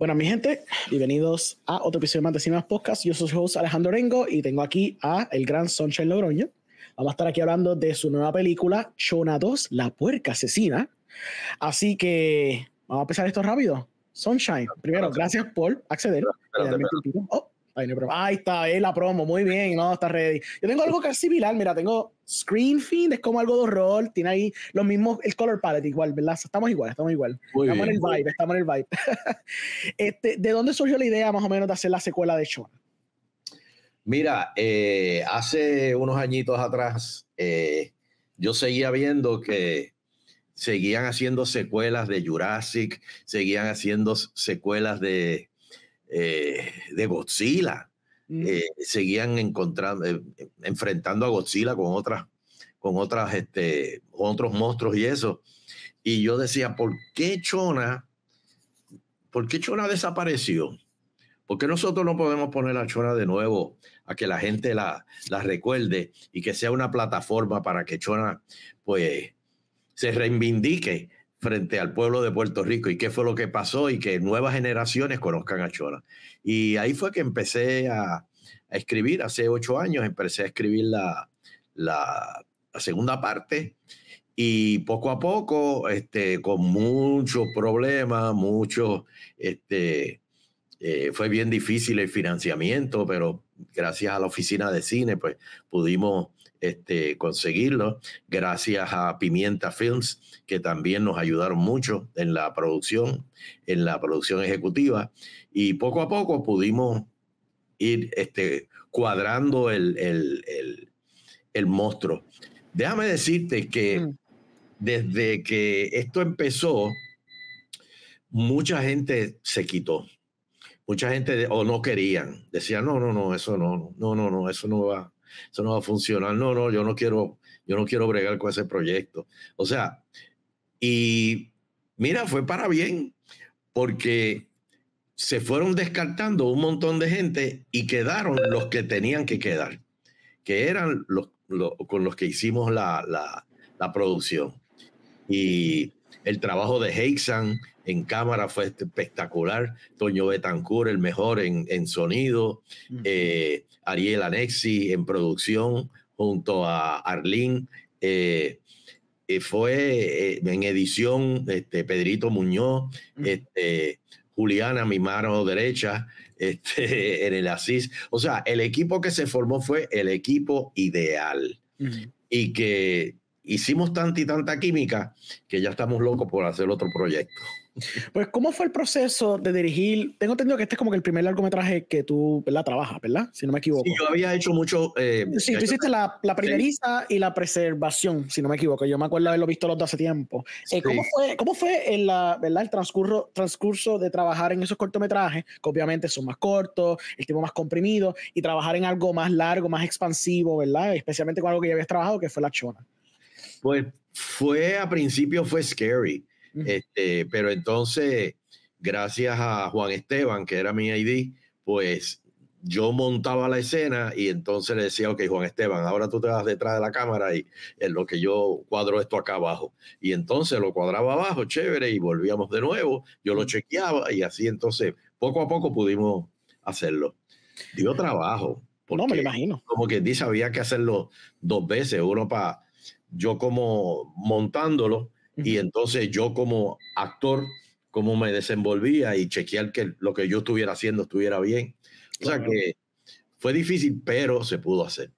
Bueno, mi gente, bienvenidos a otro episodio de Cinemas Podcast. Yo soy su host Alejandro Rengo y tengo aquí a el gran Sunshine Logroño. Vamos a estar aquí hablando de su nueva película, Shona 2, La Puerca Asesina. Así que vamos a empezar esto rápido. Sunshine, primero, gracias por acceder. Ahí está, es la promo, muy bien, no, está ready. Yo tengo algo casi similar, mira, tengo Screen Fiend, es como algo de rol. tiene ahí los mismos, el color palette igual, ¿verdad? Estamos igual, estamos igual. estamos en el vibe, estamos en el vibe. Este, ¿De dónde surgió la idea más o menos de hacer la secuela de Sean? Mira, eh, hace unos añitos atrás, eh, yo seguía viendo que seguían haciendo secuelas de Jurassic, seguían haciendo secuelas de eh, de Godzilla. Mm. Eh, seguían encontrando, eh, enfrentando a Godzilla con otras, con otras, este, otros monstruos y eso. Y yo decía, ¿por qué Chona? ¿Por qué Chona desapareció? ¿Por qué nosotros no podemos poner a Chona de nuevo a que la gente la, la recuerde y que sea una plataforma para que Chona, pues, se reivindique frente al pueblo de Puerto Rico y qué fue lo que pasó y que nuevas generaciones conozcan a Y ahí fue que empecé a, escribir, hace ocho años empecé a escribir la, la, segunda parte y poco a poco, este, con muchos problemas, mucho este, eh, fue bien difícil el financiamiento, pero gracias a la oficina de cine, pues pudimos este, conseguirlo. Gracias a Pimienta Films, que también nos ayudaron mucho en la producción, en la producción ejecutiva. Y poco a poco pudimos ir este, cuadrando el, el, el, monstruo. Déjame decirte que mm. desde que esto empezó, mucha gente se quitó. Mucha gente o no querían, decían, no, no, no, eso no, no, no, no, eso no va, eso no va a funcionar, no, no, yo no quiero, yo no quiero bregar con ese proyecto. O sea, y mira, fue para bien, porque se fueron descartando un montón de gente y quedaron los que tenían que quedar, que eran los, con los que hicimos la, la, la producción. Y el trabajo de Heixan en cámara fue espectacular. Toño Betancourt, el mejor en, sonido. Eh, Ariel Anexi en producción, junto a Arlín. Eh, eh, fue en edición este, Pedrito Muñoz, este, Juliana, mi mano derecha, este, en el Asís. O sea, el equipo que se formó fue el equipo ideal. Y que hicimos tanta y tanta química que ya estamos locos por hacer otro proyecto. Pues, ¿cómo fue el proceso de dirigir? Tengo entendido que este es como el primer largometraje que tú, ¿verdad? Trabajas, ¿verdad? Si no me equivoco. Sí, yo había hecho mucho... Eh, sí, tú hiciste la, la primeriza y la preservación, si no me equivoco. Yo me acuerdo haberlo visto los dos hace tiempo. Eh, ¿Cómo fue, cómo fue el, la, ¿verdad? el transcurso, transcurso de trabajar en esos cortometrajes, que obviamente son más cortos, el tiempo más comprimido, y trabajar en algo más largo, más expansivo, ¿verdad? Especialmente con algo que ya habías trabajado, que fue La Chona. Pues fue, a principio fue scary, este, pero entonces, gracias a Juan Esteban, que era mi ID, pues yo montaba la escena y entonces le decía, ok, Juan Esteban, ahora tú te vas detrás de la cámara y en lo que yo cuadro esto acá abajo. Y entonces lo cuadraba abajo, chévere, y volvíamos de nuevo, yo lo chequeaba y así entonces poco a poco pudimos hacerlo. Dio trabajo. Porque, no, me imagino. Como que dice, había que hacerlo dos veces, uno para yo como montándolo y entonces yo como actor, como me desenvolvía y chequear que lo que yo estuviera haciendo estuviera bien. O sea que fue difícil, pero se pudo hacer.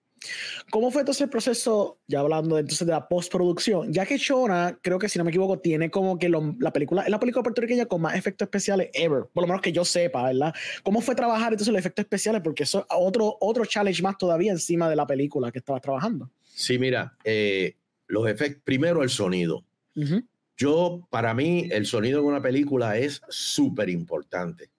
¿Cómo fue entonces el proceso, ya hablando entonces de la postproducción? Ya que Shona, creo que si no me equivoco, tiene como que la película, es la película puertorriqueña con más efectos especiales ever, por lo menos que yo sepa, ¿verdad? ¿Cómo fue trabajar entonces los efectos especiales? Porque eso es otro, otro challenge más todavía encima de la película que estabas trabajando. Sí, mira, eh, los efectos. Primero, el sonido. Yo, para mí, el sonido de una película es súper importante.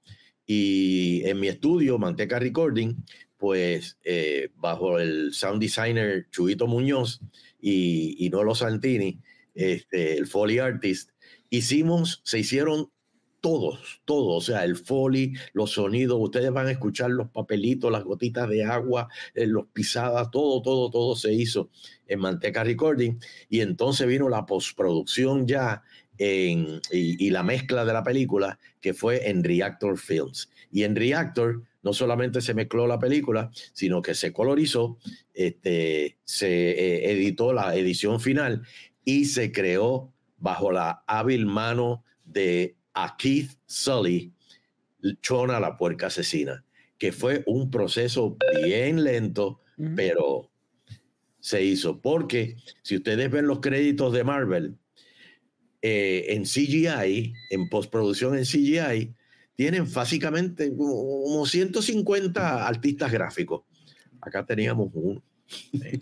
Y en mi estudio, Manteca Recording, pues eh, bajo el sound designer Chuito Muñoz y, y Nolo Santini, este, el Foley Artist, hicimos, se hicieron todos, todos, o sea, el foley, los sonidos, ustedes van a escuchar los papelitos, las gotitas de agua, eh, los pisadas, todo, todo, todo se hizo en Manteca Recording y entonces vino la postproducción ya y, la mezcla de la película que fue en Reactor Films. Y en Reactor no solamente se mezcló la película, sino que se colorizó, este, se eh, editó la edición final y se creó bajo la hábil mano de a Keith Sully, Chona la puerca asesina, que fue un proceso bien lento, pero se hizo. Porque si ustedes ven los créditos de Marvel, eh, en CGI, en postproducción en CGI, tienen básicamente como 150 artistas gráficos. Acá teníamos uno.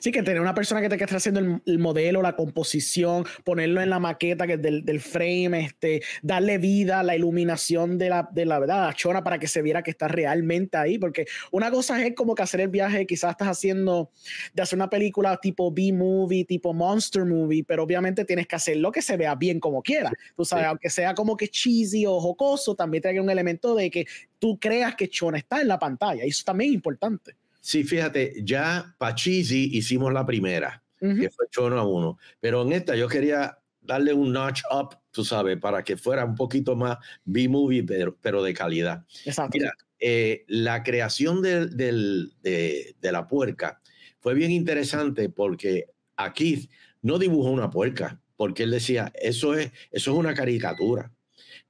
Sí, que tener una persona que te que estar haciendo el, modelo, la composición, ponerlo en la maqueta que del, frame, este, darle vida, a la iluminación de la, de la verdad, a chona para que se viera que está realmente ahí. Porque una cosa es como que hacer el viaje, quizás estás haciendo de hacer una película tipo B-movie, tipo monster movie, pero obviamente tienes que hacerlo que se vea bien como quiera. Tú sabes, aunque sea como que cheesy o jocoso, también trae un elemento de que tú creas que chona está en la pantalla. Y eso también es importante. Sí, fíjate, ya Pachisi hicimos la primera, que fue Chono a Uno, pero en esta yo quería darle un notch up, tú sabes, para que fuera un poquito más B-movie, pero, de calidad. Exacto. Mira, eh, la creación de, la puerca fue bien interesante porque aquí no dibujó una puerca, porque él decía, eso es, eso es una caricatura.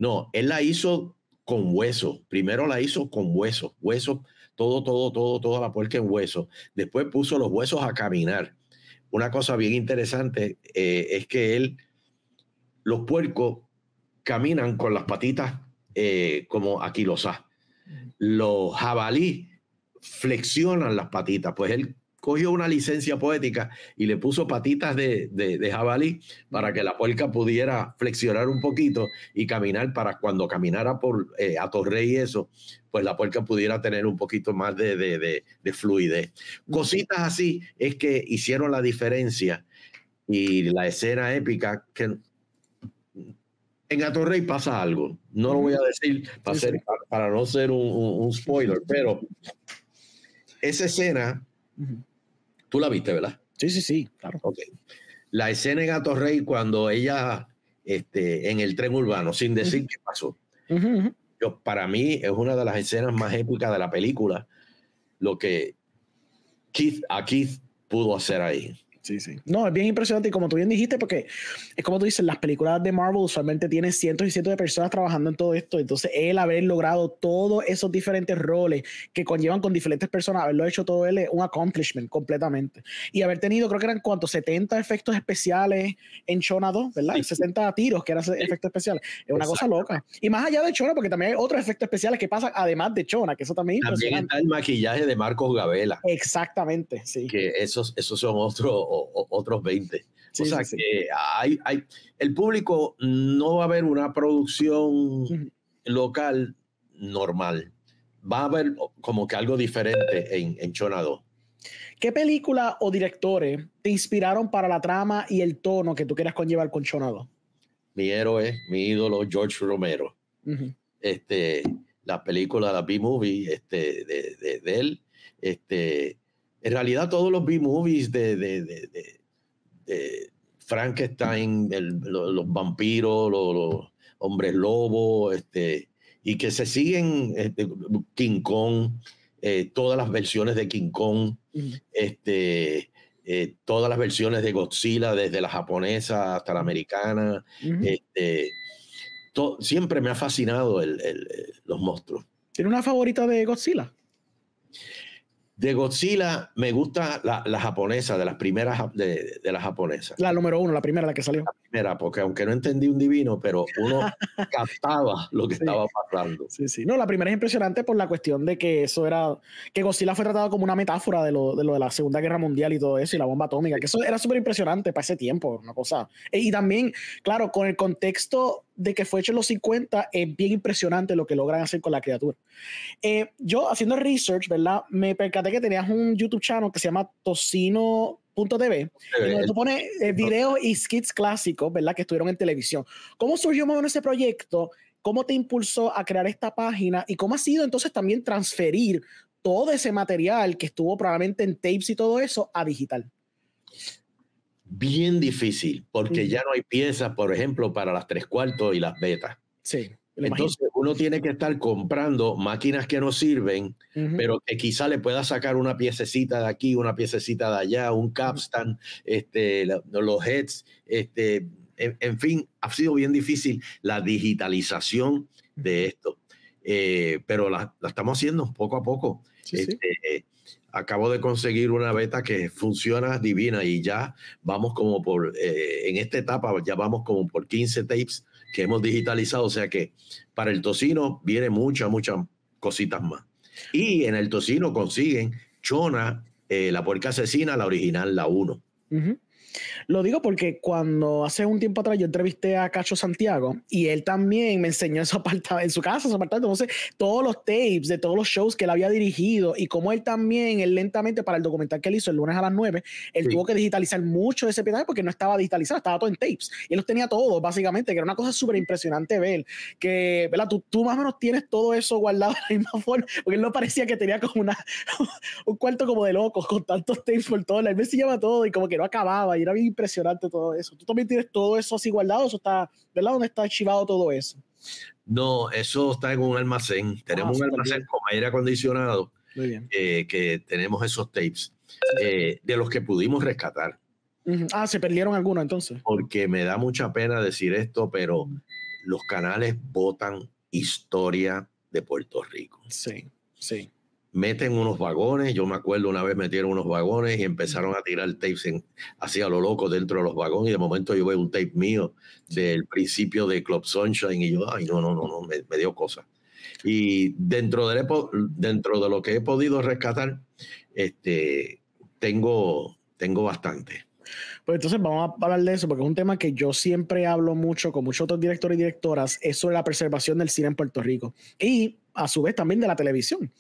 No, él la hizo con hueso. Primero la hizo con hueso, hueso todo, todo, todo, toda la puerca en hueso. Después puso los huesos a caminar. Una cosa bien interesante eh, es que él, los puercos caminan con las patitas aquí eh, como sa. Mm. Los jabalí flexionan las patitas, pues él cogió una licencia poética y le puso patitas de, de, jabalí para que la puerca pudiera flexionar un poquito y caminar para cuando caminara por Atorrey eh, a Torre y eso, pues la puerca pudiera tener un poquito más de, de, fluidez. Cositas así es que hicieron la diferencia y la escena épica que en Atorrey pasa algo. No lo voy a decir para, ser, para no ser un, spoiler, pero esa escena Tú la viste, ¿verdad? Sí, sí, sí, claro. La escena de Gato Rey cuando ella, este, en el tren urbano, sin decir qué pasó. Yo, para mí es una de las escenas más épicas de la película, lo que Keith, a Keith pudo hacer ahí. Sí, sí. No, es bien impresionante y como tú bien dijiste, porque es como tú dices, las películas de Marvel usualmente tienen cientos y cientos de personas trabajando en todo esto, entonces él haber logrado todos esos diferentes roles que conllevan con diferentes personas, haberlo hecho todo él es un accomplishment completamente. Y haber tenido, creo que eran cuántos, 70 efectos especiales en Chona 2, ¿verdad? 60 tiros que eran efectos especiales. Es una cosa loca. Y más allá de Chona, porque también hay otros efectos especiales que pasan además de Chona, que eso también... También está el maquillaje de Marcos Gabela. Exactamente, sí. Que esos, esos son otros otros 20. hay, hay, el público no va a ver una producción local normal. Va a haber como que algo diferente en, Chonado ¿Qué película o directores te inspiraron para la trama y el tono que tú quieras conllevar con Chonado? Mi héroe, mi ídolo, George Romero. este, la película, la B-Movie este, de, de, él. Este, en realidad, todos los B-movies de, Frankenstein, los, vampiros, los, hombres lobos, este, y que se siguen este, King Kong, eh, todas las versiones de King Kong, este, eh, todas las versiones de Godzilla, desde la japonesa hasta la americana. Este, siempre me ha fascinado eh, los monstruos. ¿Tiene una favorita de Godzilla? De Godzilla me gusta la, japonesa, de las primeras de, la japonesa. La número uno, la primera, la que salió porque aunque no entendí un divino, pero uno captaba lo que estaba pasando. Sí, sí. No, la primera es impresionante por la cuestión de que eso era. que Godzilla fue tratado como una metáfora de lo de, lo de la Segunda Guerra Mundial y todo eso, y la bomba atómica, que eso era súper impresionante para ese tiempo, una cosa. E, y también, claro, con el contexto de que fue hecho en los 50, es bien impresionante lo que logran hacer con la criatura. Eh, yo haciendo research, ¿verdad? Me percaté que tenías un YouTube channel que se llama Tocino .tv, eh, donde tú eh, pones eh, videos y skits clásicos, ¿verdad? Que estuvieron en televisión. ¿Cómo surgió más ese proyecto? ¿Cómo te impulsó a crear esta página? ¿Y cómo ha sido entonces también transferir todo ese material que estuvo probablemente en tapes y todo eso a digital? Bien difícil, porque ya no hay piezas, por ejemplo, para las tres cuartos y las betas. Sí. Entonces, uno tiene que estar comprando máquinas que no sirven, pero que quizá le pueda sacar una piececita de aquí, una piececita de allá, un capstan, este, los heads, este, en, fin, ha sido bien difícil la digitalización de esto, eh, pero la, estamos haciendo poco a poco. Este, eh, acabo de conseguir una beta que funciona divina y ya vamos como por, eh, en esta etapa ya vamos como por 15 tapes que hemos digitalizado. O sea que para el tocino viene muchas, muchas cositas más. Y en el tocino consiguen Chona, eh, la puerca asesina, la original, la 1. Lo digo porque cuando hace un tiempo atrás yo entrevisté a Cacho Santiago y él también me enseñó en su en su casa, apartamento. Entonces, todos los tapes de todos los shows que él había dirigido y como él también, él lentamente para el documental que él hizo el lunes a las 9, él tuvo que digitalizar mucho de ese pedazo porque no estaba digitalizado, estaba todo en tapes. Y él los tenía todos, básicamente, que era una cosa súper impresionante ver. Que, ¿verdad? Tú, tú, más o menos tienes todo eso guardado en la misma forma, porque él no parecía que tenía como una, un cuarto como de locos con tantos tapes por todo. Él me se lleva todo y como que no acababa. Y era bien impresionante todo eso. ¿Tú también tienes todo eso así guardado? ¿Eso está, verdad? ¿Dónde está archivado todo eso? No, eso está en un almacén. Tenemos ah, un almacén con aire acondicionado Muy bien. Eh, que tenemos esos tapes eh, de los que pudimos rescatar. Ah, se perdieron algunos entonces. Porque me da mucha pena decir esto, pero los canales votan historia de Puerto Rico. Sí, sí meten unos vagones. Yo me acuerdo una vez metieron unos vagones y empezaron a tirar tapes en, hacia lo loco dentro de los vagones. Y de momento yo veo un tape mío del principio de Club Sunshine y yo, ay, no, no, no, no, me, dio cosas. Y dentro de, dentro de lo que he podido rescatar, este, tengo, tengo bastante. Pues entonces vamos a hablar de eso, porque es un tema que yo siempre hablo mucho con muchos otros directores y directoras, es sobre la preservación del cine en Puerto Rico y a su vez también de la televisión.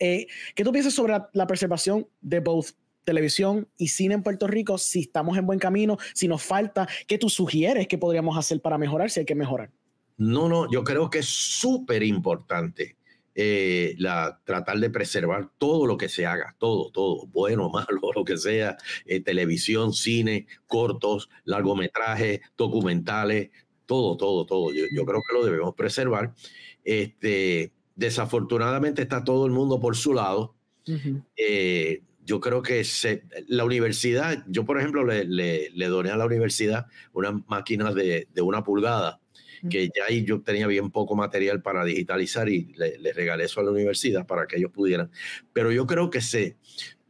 Eh, ¿Qué tú piensas sobre la, preservación de both televisión y cine en Puerto Rico, si estamos en buen camino, si nos falta, ¿qué tú sugieres que podríamos hacer para mejorar si hay que mejorar? No, no, yo creo que es súper importante eh, la, tratar de preservar todo lo que se haga, todo, todo, bueno, malo, lo que sea, eh, televisión, cine, cortos, largometrajes, documentales, todo, todo, todo. Yo, yo creo que lo debemos preservar. Este, desafortunadamente está todo el mundo por su lado. Eh, yo creo que la universidad, yo por ejemplo le, doné a la universidad unas máquinas de, una pulgada, que ya ahí yo tenía bien poco material para digitalizar y le, regalé eso a la universidad para que ellos pudieran. Pero yo creo que se,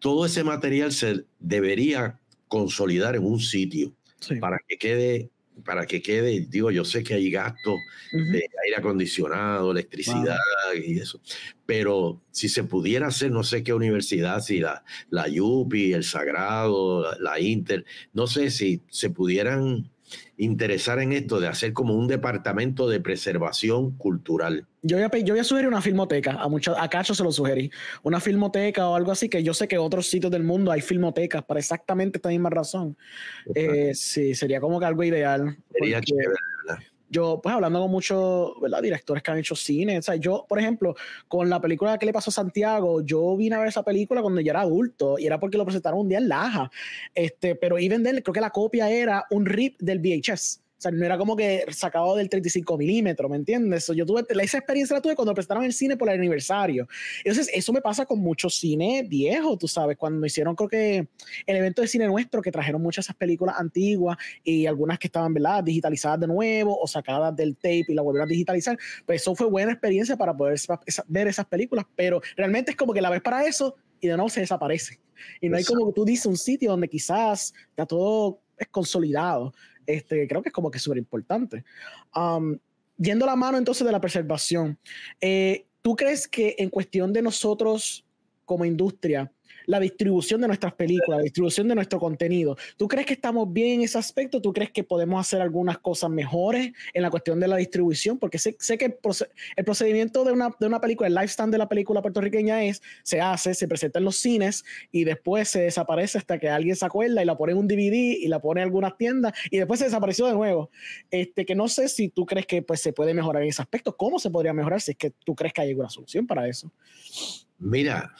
todo ese material se debería consolidar en un sitio para que quede para que quede, digo, yo sé que hay gastos de aire acondicionado, electricidad y eso, pero si se pudiera hacer, no sé qué universidad, si la, la UPI, el Sagrado, la Inter, no sé si se pudieran interesar en esto de hacer como un departamento de preservación cultural. Yo voy a, yo voy sugerir una filmoteca, a, a Cacho se lo sugerí, una filmoteca o algo así, que yo sé que en otros sitios del mundo hay filmotecas para exactamente esta misma razón. Eh, sí, sería como que algo ideal. Sería chévere yo, pues hablando con muchos ¿verdad? directores que han hecho cine, o sea, yo, por ejemplo, con la película que le pasó a Santiago, yo vine a ver esa película cuando yo era adulto y era porque lo presentaron un día en Laja. Este, pero Even then, creo que la copia era un rip del VHS. O sea, no era como que sacado del 35 milímetros, ¿me entiendes? yo tuve, esa experiencia la tuve cuando prestaron el cine por el aniversario. Entonces, eso me pasa con mucho cine viejo, tú sabes, cuando hicieron, creo que el evento de cine nuestro, que trajeron muchas esas películas antiguas y algunas que estaban, ¿verdad?, digitalizadas de nuevo o sacadas del tape y las volvieron a digitalizar. Pues eso fue buena experiencia para poder ver esas películas, pero realmente es como que la ves para eso y de nuevo se desaparece. Y no hay como tú dices un sitio donde quizás está todo es consolidado. Este, creo que es como que súper importante. Um, yendo la mano entonces de la preservación, eh, ¿tú crees que en cuestión de nosotros como industria, la distribución de nuestras películas, la distribución de nuestro contenido. ¿Tú crees que estamos bien en ese aspecto? ¿Tú crees que podemos hacer algunas cosas mejores en la cuestión de la distribución? Porque sé, sé que el, procedimiento de una, de una, película, el lifestyle de la película puertorriqueña es, se hace, se presenta en los cines y después se desaparece hasta que alguien se acuerda y la pone en un DVD y la pone en algunas tiendas y después se desapareció de nuevo. Este, que no sé si tú crees que pues, se puede mejorar en ese aspecto. ¿Cómo se podría mejorar si es que tú crees que hay alguna solución para eso? Mira,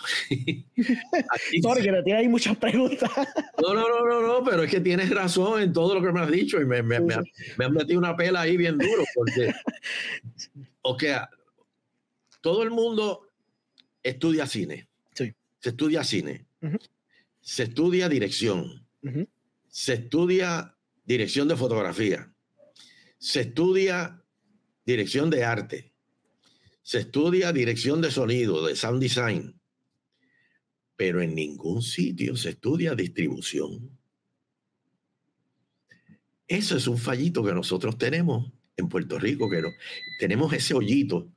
sorry, que tiene muchas preguntas. no, no, no, no, pero es que tienes razón en todo lo que me has dicho y me, me, has metido una pela ahí bien duro. Porque, o sea, todo el mundo estudia cine. Se estudia cine. Se estudia dirección. Se estudia dirección de fotografía. Se estudia dirección de arte se estudia dirección de sonido, de sound design, pero en ningún sitio se estudia distribución. Eso es un fallito que nosotros tenemos en Puerto Rico, que tenemos ese hoyito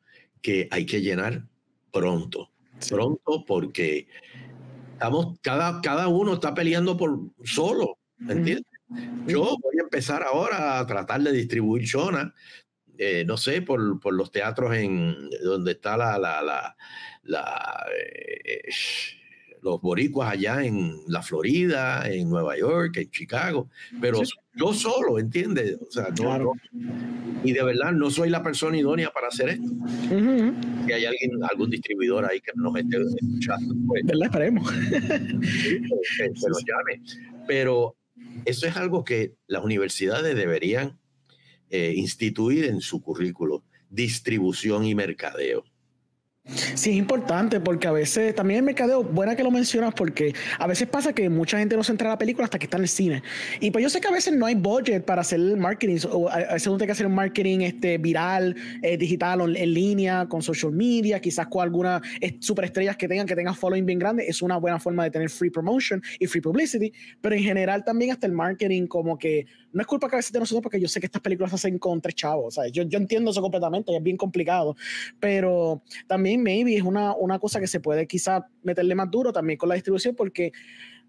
que hay que llenar pronto. Pronto porque cada, cada uno está peleando por solo, ¿entiendes? Yo voy a empezar ahora a tratar de distribuir Shona, eh, no sé, por, por, los teatros en donde está la, la, eh, eh, los boricuas allá en la Florida, en Nueva York, en Chicago, pero yo solo, ¿entiendes? O y de verdad no soy la persona idónea para hacer esto. que hay alguien, algún distribuidor ahí que nos esté escuchando, pues, Esperemos. Pues, que, llame. Pero eso es algo que las universidades deberían eh, instituir en su currículo, distribución y mercadeo. Sí, es importante porque a veces también el mercadeo, buena que lo mencionas porque a veces pasa que mucha gente no se entra a la película hasta que está en el cine. Y pues yo sé que a veces no hay budget para hacer el marketing, o a veces uno tiene que hacer un marketing este, viral, eh, digital, en línea, con social media, quizás con algunas eh, superestrellas que tengan, que tengan following bien grande, es una buena forma de tener free promotion y free publicity, pero en general también hasta el marketing como que no es culpa que a veces de nosotros, porque yo sé que estas películas se hacen con tres chavos, Yo, yo entiendo eso completamente, es bien complicado, pero también maybe es una, una cosa que se puede quizá meterle más duro también con la distribución, porque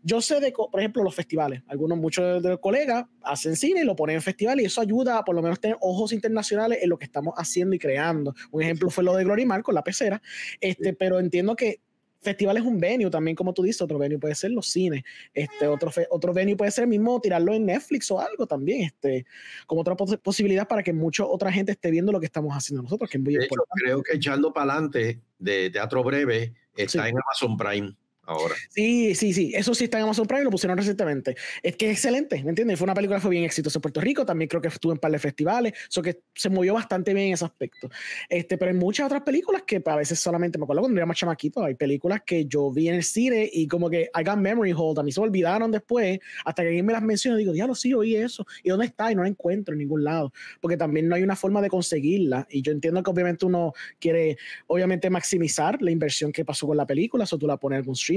yo sé de, por ejemplo, los festivales. Algunos, muchos de los colegas hacen cine y lo ponen en festival y eso ayuda a por lo menos tener ojos internacionales en lo que estamos haciendo y creando. Un ejemplo fue lo de Glory con la pecera. Este, Pero entiendo que Festival es un venue también, como tú dices, otro venue puede ser los cines, este, otro, otro venue puede ser mismo tirarlo en Netflix o algo también, este, como otra posibilidad para que mucha otra gente esté viendo lo que estamos haciendo nosotros, creo que echando para adelante de Teatro Breve está en Amazon Prime ahora. Sí, sí, sí. Eso sí está en Amazon Prime lo pusieron recientemente. Es que es excelente, ¿me entiendes? Fue una película que fue bien exitosa en Puerto Rico. También creo que estuvo en un par de festivales. Eso que se movió bastante bien en ese aspecto. Este, pero hay muchas otras películas que a veces solamente me acuerdo cuando era más chamaquito. Hay películas que yo vi en el cine y como que I got memory hold. A mí se me olvidaron después. Hasta que alguien me las menciona, digo, ya lo sí, oí eso. ¿Y dónde está? Y no la encuentro en ningún lado. Porque también no hay una forma de conseguirla. Y yo entiendo que obviamente uno quiere, obviamente, maximizar la inversión que pasó con la película. O tú la pones en algún stream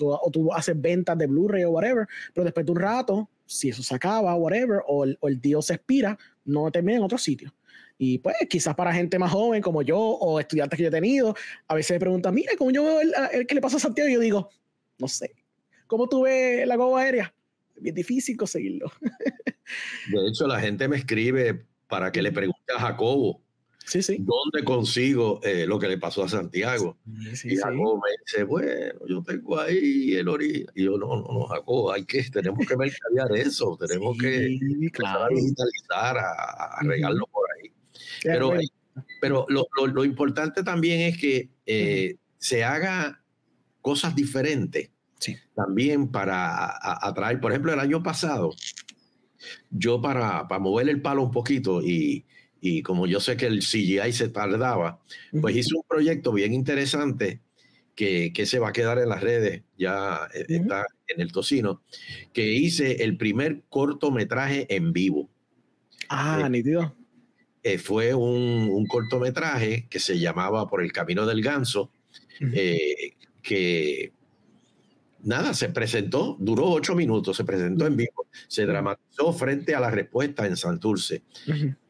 o tú, o haces ventas de Blu-ray o whatever, pero después de un rato, si eso se acaba, whatever, o whatever, o el deal se expira, no termina en otro sitio. Y pues quizás para gente más joven como yo o estudiantes que yo he tenido, a veces me preguntan, mira, ¿cómo yo veo el, que le pasa a Santiago? Y yo digo, no sé, ¿cómo tú ves la goba aérea? Es difícil conseguirlo. de hecho, la gente me escribe para que le pregunte a Jacobo Sí, ¿Dónde consigo eh, lo que le pasó a Santiago? y Jacob me dice, bueno, yo tengo ahí el origen. Y yo, no, no, no, Jacob, hay que, tenemos que mercadear eso, tenemos que digitalizar, a, regarlo por ahí. pero, lo, importante también es que eh, se haga cosas diferentes también para atraer. Por ejemplo, el año pasado, yo para, para mover el palo un poquito y y como yo sé que el CGI se tardaba, pues hice un proyecto bien interesante que, que se va a quedar en las redes, ya eh, está en el tocino, que hice el primer cortometraje en vivo. Ah, eh, ni tío eh, fue un, cortometraje que se llamaba Por el Camino del Ganso, que nada, se presentó, duró ocho minutos, se presentó en vivo, se dramatizó frente a la respuesta en Santurce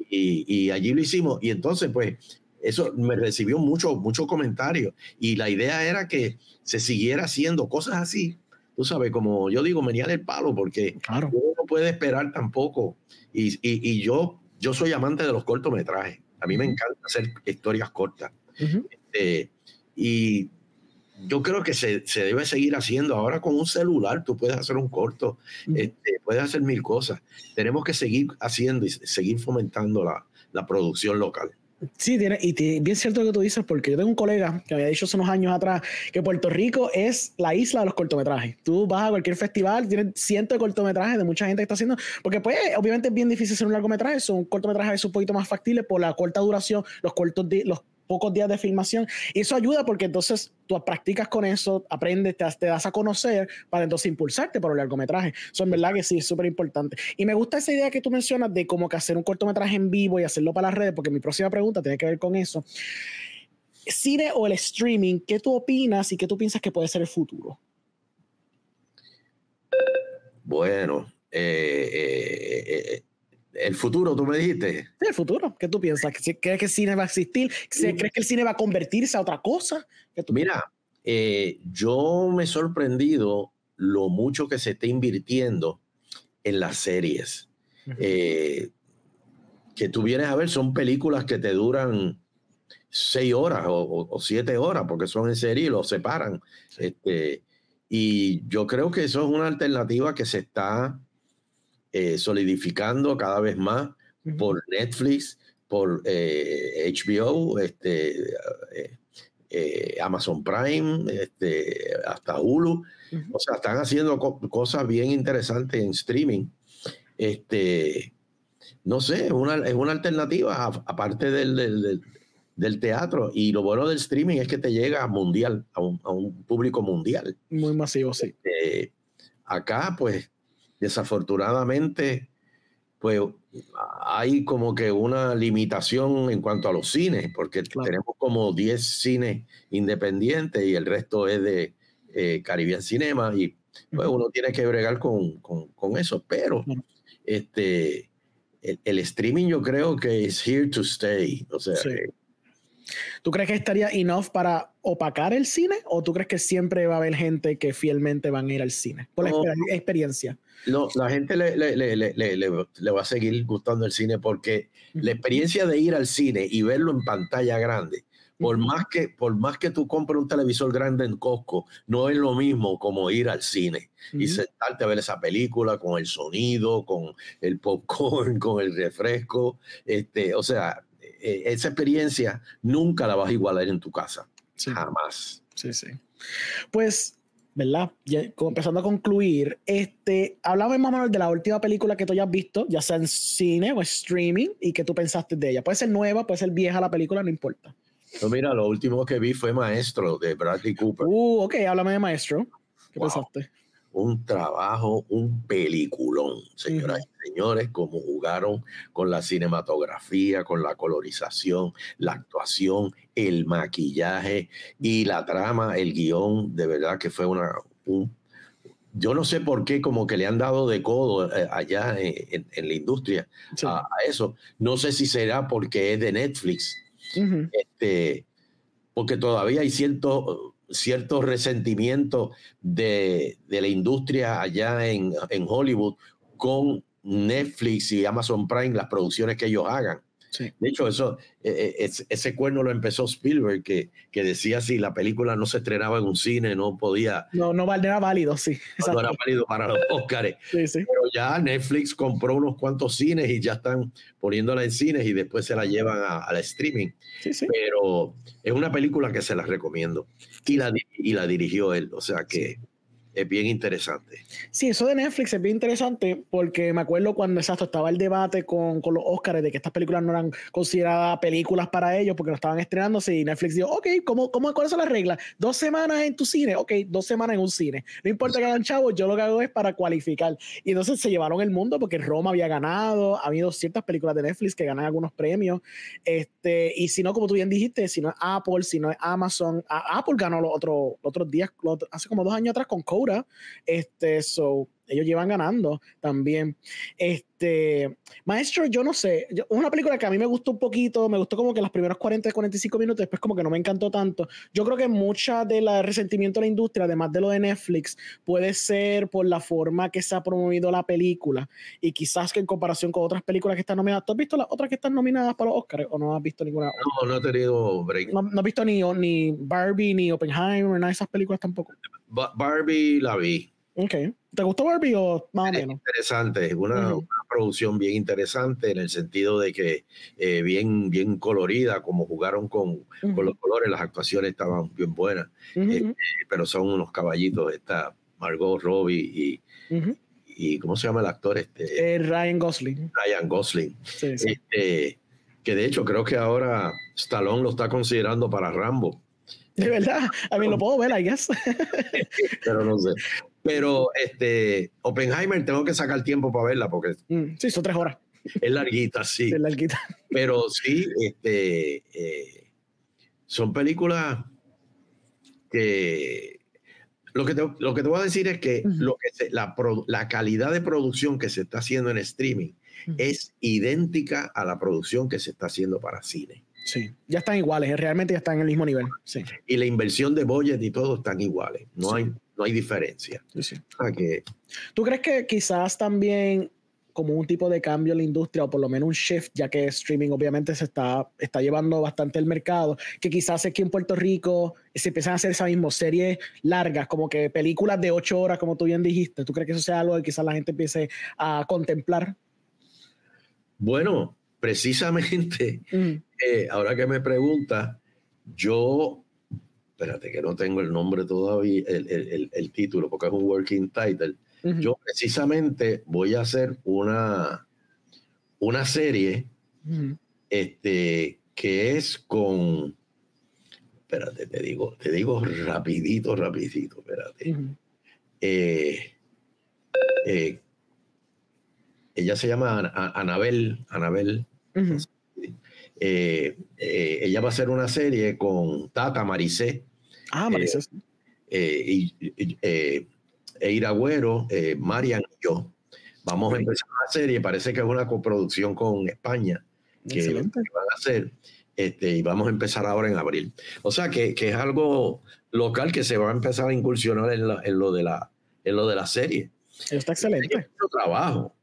y, allí lo hicimos. Y entonces, pues, eso me recibió muchos mucho comentarios. Y la idea era que se siguiera haciendo cosas así. Tú sabes, como yo digo, venía del palo, porque uno no puede esperar tampoco. Y, yo, yo soy amante de los cortometrajes. A mí me encanta hacer historias cortas. Este, y yo creo que se, debe seguir haciendo. Ahora con un celular tú puedes hacer un corto, mm. este, puedes hacer mil cosas. Tenemos que seguir haciendo y seguir fomentando la, producción local. Sí, tiene, y bien cierto lo que tú dices, porque yo tengo un colega que me había dicho hace unos años atrás que Puerto Rico es la isla de los cortometrajes. Tú vas a cualquier festival, tienes cientos de cortometrajes de mucha gente que está haciendo, porque pues obviamente es bien difícil hacer un largometraje, son cortometrajes un poquito más factibles por la corta duración, los cortos, los pocos días de filmación. Y eso ayuda porque entonces tú practicas con eso, aprendes, te, das a conocer para entonces impulsarte para el largometraje. Eso en verdad que sí, es súper importante. Y me gusta esa idea que tú mencionas de como que hacer un cortometraje en vivo y hacerlo para las redes, porque mi próxima pregunta tiene que ver con eso. Cine o el streaming, ¿qué tú opinas y qué tú piensas que puede ser el futuro? Bueno, eh, eh, eh, eh el futuro, tú me dijiste. el futuro. ¿Qué tú piensas? ¿Crees que el cine va a existir? ¿Crees que el cine va a convertirse a otra cosa? Mira, eh, yo me he sorprendido lo mucho que se está invirtiendo en las series. Eh, que tú vienes a ver son películas que te duran seis horas o, siete horas, porque son en serie y los separan. Este, y yo creo que eso es una alternativa que se está eh, solidificando cada vez más por Netflix, por HBO, eh, este, eh, Amazon Prime, este, hasta Hulu. O sea, están haciendo cosas bien interesantes en streaming. Este, no sé, es una, alternativa aparte del, del, teatro. Y lo bueno del streaming es que te llega mundial, a un, a un público mundial. Muy masivo, sí. acá, pues, desafortunadamente, pues hay como que una limitación en cuanto a los cines, porque tenemos como 10 cines independientes y el resto es de eh, Caribbean Cinema y pues uno tiene que bregar con, eso, pero este, el, streaming yo creo que es here to stay, o sea, eh, ¿Tú crees que estaría enough para opacar el cine o tú crees que siempre va a haber gente que fielmente van a ir al cine por la experiencia? No, la gente le, va a seguir gustando el cine porque la experiencia de ir al cine y verlo en pantalla grande, por más que por más que tú compres un televisor grande en Costco, no es lo mismo como ir al cine y sentarte a ver esa película con el sonido, con el popcorn, con el refresco, este, o sea, eh, esa experiencia nunca la vas a igualar en tu casa. Jamás. Sí, sí. Pues ¿verdad? empezando a concluir, este, háblame más de la última película que tú hayas visto, ya sea en cine o streaming, y que tú pensaste de ella. Puede ser nueva, puede ser vieja la película, no importa. No, mira, lo último que vi fue Maestro de Bradley Cooper. Uh, ok, háblame de Maestro. ¿Qué pensaste? Un trabajo, un peliculón, señora señores, cómo jugaron con la cinematografía, con la colorización, la actuación, el maquillaje y la trama, el guión, de verdad que fue una... yo no sé por qué como que le han dado de codo eh, allá en, la industria a, eso. No sé si será porque es de Netflix. este, porque todavía hay cierto, cierto resentimiento de, de la industria allá en, en Hollywood con Netflix y Amazon Prime las producciones que ellos hagan. De hecho, eso, e, e, ese cuerno lo empezó Spielberg, que, que decía si la película no se estrenaba en un cine, no podía... No, no, era válido, sí. No, era válido para los Oscars Pero ya Netflix compró unos cuantos cines y ya están poniéndola en cines y después se la llevan al streaming. Pero es una película que se las recomiendo. Y la, y la dirigió él, o sea que es bien interesante. Sí, eso de Netflix es bien interesante porque me acuerdo cuando exacto estaba el debate con, los Oscars de que estas películas no eran consideradas películas para ellos porque no estaban estrenándose y Netflix dijo, ok, ¿cómo, cómo, ¿cuáles son las reglas? Dos semanas en tu cine, ok, dos semanas en un cine. No importa que hagan chavos, yo lo que hago es para cualificar. Y entonces se llevaron el mundo porque Roma había ganado, ha habido ciertas películas de Netflix que ganan algunos premios. Este, y si no, como tú bien dijiste, si no es Apple, si no es Amazon, Apple ganó los otros, otros días, hace como dos años atrás con Code este, so, ellos llevan ganando también. Este, Maestro, yo no sé, una película que a mí me gustó un poquito, me gustó como que las primeras 40, 45 minutos, después como que no me encantó tanto. Yo creo que mucha del resentimiento de la industria, además de lo de Netflix, puede ser por la forma que se ha promovido la película y quizás que en comparación con otras películas que están nominadas, ¿tú has visto las otras que están nominadas para los Oscars o no has visto ninguna? No, no he tenido break. No, has visto ni, ni Barbie, ni Oppenheimer, ni esas películas tampoco. Barbie la vi Ok. ¿Te gustó Barbie o más o menos? Interesante, una, una, producción bien interesante en el sentido de que eh, bien, bien colorida, como jugaron con, los colores, las actuaciones estaban bien buenas, eh, pero son unos caballitos, está Margot Robbie y, y ¿cómo se llama el actor? Este, eh, Ryan Gosling. Ryan Gosling. Este, que de hecho creo que ahora Stallone lo está considerando para Rambo. De verdad, a mí lo puedo ver, I guess. Pero no sé. Pero este, Oppenheimer tengo que sacar tiempo para verla porque... Mm, sí, son tres horas. Es larguita, sí. Es larguita. Pero sí, este, eh, son películas que... Lo que, te, lo que te voy a decir es que, lo que la, calidad de producción que se está haciendo en streaming es idéntica a la producción que se está haciendo para cine. Sí, ya están iguales, eh, realmente ya están en el mismo nivel. Sí. Y la inversión de budget y todo están iguales. No hay no hay diferencia. ¿Tú crees que quizás también como un tipo de cambio en la industria o por lo menos un shift, ya que streaming obviamente se está, está llevando bastante el mercado, que quizás aquí en Puerto Rico se empiezan a hacer esas mismas series largas, como que películas de ocho horas, como tú bien dijiste. ¿Tú crees que eso sea algo que quizás la gente empiece a contemplar? Bueno, precisamente, eh, ahora que me preguntas, yo espérate que no tengo el nombre todavía, el, título, porque es un working title. Yo precisamente voy a hacer una, una serie este, que es con, espérate, te digo, te digo rapidito, rapidito, espérate. Eh, eh, ella se llama Anabel, Anabel. Eh, eh, ella va a hacer una serie con Tata Maricé. Ah, eh, Maricé. y, Agüero, Marian y yo. Vamos a empezar la serie, parece que es una coproducción con España que, van a hacer. Este, y vamos a empezar ahora en abril. O sea que, es algo local que se va a empezar a incursionar en, lo, de la, en lo de la serie. Está excelente. trabajo.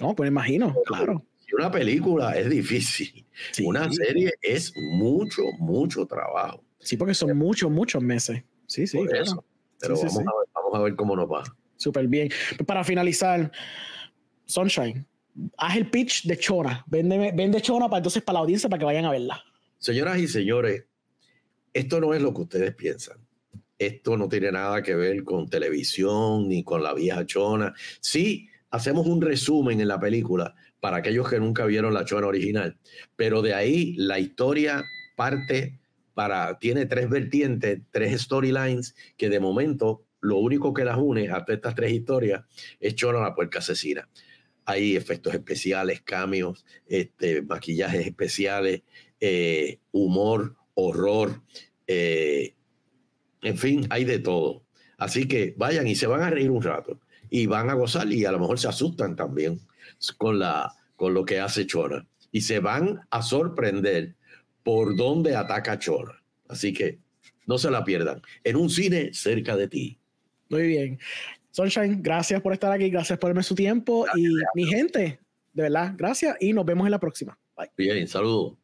No, pues imagino, claro una película es difícil. una serie es mucho, mucho trabajo. Sí, porque son muchos, muchos meses. Sí, sí. Por Eso. Pero vamos, A ver, cómo nos va. Súper bien. Para finalizar, Sunshine, haz el pitch de Chona. Vende, vende Chona para entonces para la audiencia para que vayan a verla. Señoras y señores, esto no es lo que ustedes piensan. Esto no tiene nada que ver con televisión ni con la vieja Chona. Sí, hacemos un resumen en la película, para aquellos que nunca vieron la chona original. Pero de ahí la historia parte para, tiene tres vertientes, tres storylines que de momento lo único que las une a estas tres historias es Chona la puerca asesina. Hay efectos especiales, cambios, este, maquillajes especiales, eh, humor, horror, eh, en fin, hay de todo. Así que vayan y se van a reír un rato y van a gozar y a lo mejor se asustan también con, la, con lo que hace Chora. Y se van a sorprender por dónde ataca Chora. Así que no se la pierdan. En un cine cerca de ti. Muy bien. Sunshine, gracias por estar aquí, gracias por darme su tiempo y mi gente, de verdad, gracias y nos vemos en la próxima. Bye. Bien, saludos.